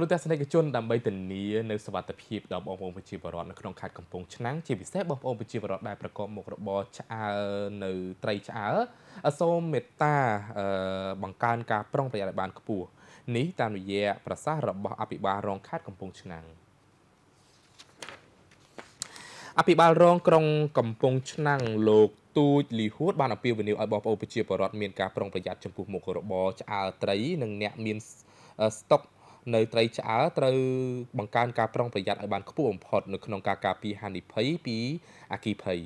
ទូរទស្សនិកជនដើម្បីធានានៅសวัสดิភាពដល់បងប្អូនប្រជាពលរដ្ឋនៅក្នុងខេត្តកំពង់ឆ្នាំងជាពិសេសបងប្អូនប្រជាពលរដ្ឋដែលប្រកបមុខរបរឆ្អើនៅត្រីឆ្អើសូមមេត្តាបង្កើនការប្រុងប្រយ័ត្នឲ្យបានខ្ពស់នេះតាមរយៈប្រសាសន៍របស់អភិបាលរងខេត្តកំពង់ឆ្នាំងអភិបាលរងក្រុងកំពង់ឆ្នាំងលោកទូចលីហួតបានអំពាវនាវឲ្យបងប្អូនប្រជាពលរដ្ឋមានការប្រុងប្រយ័ត្នចំពោះមុខរបរឆ្អើត្រីនិងអ្នកមានស្តុកនៅត្រីឆ្អើត្រូវបង្កើនការប្រុងប្រយ័ត្នឲ្យបានខ្ពស់បំផុតនៅក្នុងការការពារហានិភ័យពីអគិភ័យ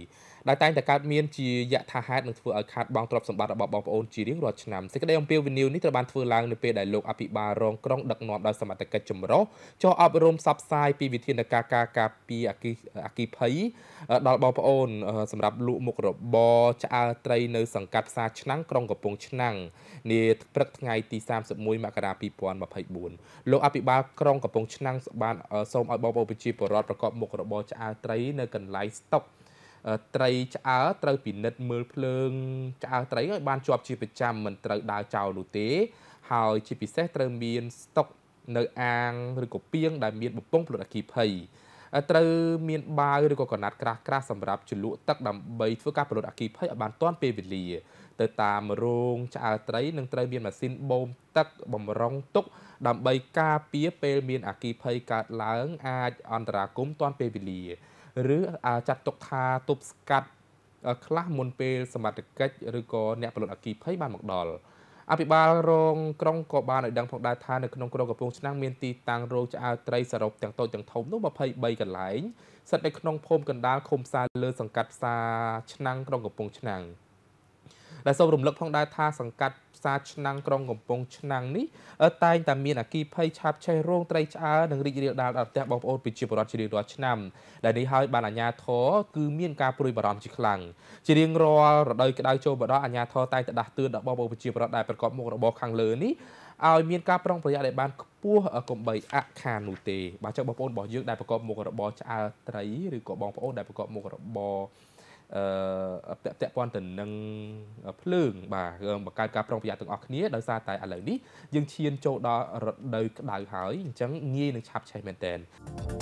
ដែលតែងតែកើតមានជាយថាហេតុនឹងធ្វើឲ្យខាតបង់ទ្រព្យសម្បត្តិរបស់បងប្អូនជារៀងរាល់ឆ្នាំសេចក្តីអំពាវនាវនេះត្រូវបានធ្វើឡើងនៅពេលដែលលោកអភិបាលរងក្រុងដឹកនាំដោយសមត្ថកិច្ចចម្រុះចុះអប់រំផ្សព្វផ្សាយពីវិធានការការការពារអគិអគិភ័យដល់បងប្អូនសម្រាប់លក់មុខរបរឆ្អើត្រីនៅសង្កាត់ផ្សារឆ្នាំងក្រុងកំពង់ឆ្នាំងនាព្រឹកថ្ងៃទី31មករា2024លោកអភិបាលក្រុងកំពង់ឆ្នាំងបានសូមឲ្យបងប្អូនប្រជាពលរដ្ឋប្រកបមុខរបរឆ្អើត្រីនៅកន្លែងស្តុកត្រីឆ្អើត្រូវពិនិត្យមើលភ្លើងឆ្អើត្រីឲ្យបានជាប់ជាប្រចាំមិនត្រូវដើរចោលនោះទេហើយជាពិសេសត្រូវមានស្តុកនៅអាងឬក៏ពាងដែលមានបំពង់ផ្លុតអគិភ័យត្រូវមានបាវឬក៏កណាត់ក្រាស់ក្រាស់សម្រាប់ជលក់ទឹកដើម្បីធ្វើការប្រលត់អគ្គិភ័យឲ្យបានទាន់ពេលវេលា ទៅតាមរោងឆ្អើត្រីនឹងត្រូវមានម៉ាស៊ីនបូមទឹកបំរុងទុកដើម្បីការពារពេល មានអគ្គិភ័យកើតឡើងអាចអន្តរាគមន៍ទាន់ពេលវេលាឬចាត់ទុកថាទប់ស្កាត់ខ្លះមុនពេលសមត្ថកិច្ចឬក៏អ្នកផលិតអគិភ័យបានមកដល់អភិបាលរងក្រុងក៏បានឲ្យដឹងផងដែរថានៅក្នុងក្រុងកំពង់ឆ្នាំងមានទីតាំងរោងឆ្អើត្រីសរុបទាំងតូចទាំងធំនោះ23កន្លែងស្ថិតនៅក្នុងភូមិកណ្ដាលឃុំផ្សារលើសង្កាត់ផ្សារឆ្នាំងក្រុងកំពង់ឆ្នាំងដែលសូមរំលឹកផងដែរថាសង្កាត់ផ្សារឆ្នាំងក្រុងកំពង់ឆ្នាំងនេះតែងតែមានអគីភ័យឆាបឆេះរោងត្រីឆ្អើនិងរីករាលដាលដល់ផ្ទះបងប្អូនប្រជាពលរដ្ឋជារៀងរាល់ឆ្នាំ ដែលនេះហើយបានអាជ្ញាធរគឺមានការព្រួយបារម្ភជាខ្លាំងជារៀងរាល់រដូវក្តៅចូលបដអាជ្ញាធរតែងតែដាស់តឿនដល់បងប្អូនប្រជាពលរដ្ឋដែលប្រកបមុខរបរខាងលើនេះឲ្យមានការប្រុងប្រយ័ត្នឲ្យបានខ្ពស់កុំបីអខាននោះទេបាទចុះបងប្អូនរបស់យើងដែលប្រកបមុខរបរឆ្អើត្រីឬក៏បងប្អូនដែលប្រកបមុខរបរអឺពាក់ព័ន្ធទៅនឹងភ្លើងបាទបង្កើតការប្រុងប្រយ័ត្នទាំងអស់គ្នាដោយសារតែឥឡូវនេះយើងឈានចូលដល់រដូវក្តៅហើយអញ្ចឹងងាយនឹងឆាប់ឆេះមែនតើ